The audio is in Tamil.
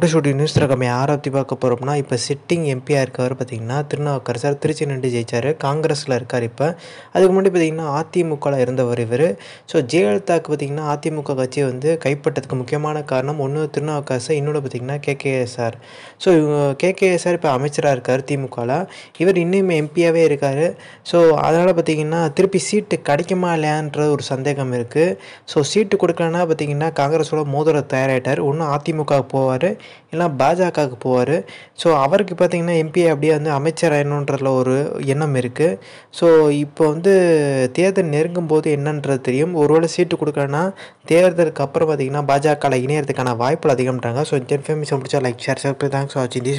டு நியூஸ் ரகம் யாரை பற்றி பார்க்க போகிறோம்னா இப்போ சிட்டிங் எம்பியாக இருக்கவர் பார்த்தீங்கன்னா திருநாவுக்கர் சார் திருச்சி நின்று ஜெயிச்சார் காங்கிரஸில் இருக்கார் இப்போ அதுக்கு முன்னாடி பார்த்தீங்கன்னா அதிமுகவில் இருந்தவர் இவர் ஸோ ஜெயலலிதாவுக்கு பார்த்தீங்கன்னா அதிமுக கட்சியை வந்து கைப்பற்றதுக்கு முக்கியமான காரணம் ஒன்று திருநாவுக்கர் இன்னொன்று பார்த்தீங்கன்னா கேகேஎஸ் சார் ஸோ இவங்க கேகேஎஸ் சார் இப்போ அமைச்சராக இருக்கார் திமுகவில் இவர் இன்னும் எம்பியாகவே இருக்கார் ஸோ அதனால் பார்த்தீங்கன்னா திருப்பி சீட்டு கிடைக்குமா இல்லையான்ற ஒரு சந்தேகம் இருக்குது ஸோ சீட்டு கொடுக்கலன்னா பார்த்தீங்கன்னா காங்கிரஸோட மோதிர தயாராகிட்டார் ஒன்று அதிமுக போவார் இல்லைனா பாஜகவுக்கு போவார் ஸோ அவருக்கு பார்த்திங்கன்னா எம்பியை அப்படியே வந்து அமைச்சர் ஆயிடணுன்றதுல ஒரு எண்ணம் இருக்குது ஸோ இப்போ வந்து தேர்தல் நெருங்கும் போது என்னன்றது தெரியும் ஒருவேளை சீட்டு கொடுக்கலன்னா தேர்தலுக்கு அப்புறம் பார்த்திங்கன்னா பாஜக இணையறதுக்கான வாய்ப்புகள் அதிகம்ன்றாங்க ஸோ இன்ஃபர்மேஷன் பிடிச்சா லைக் ஷேர் ஷேர் தேங்க்ஸ் வாட்சிங் திஸ்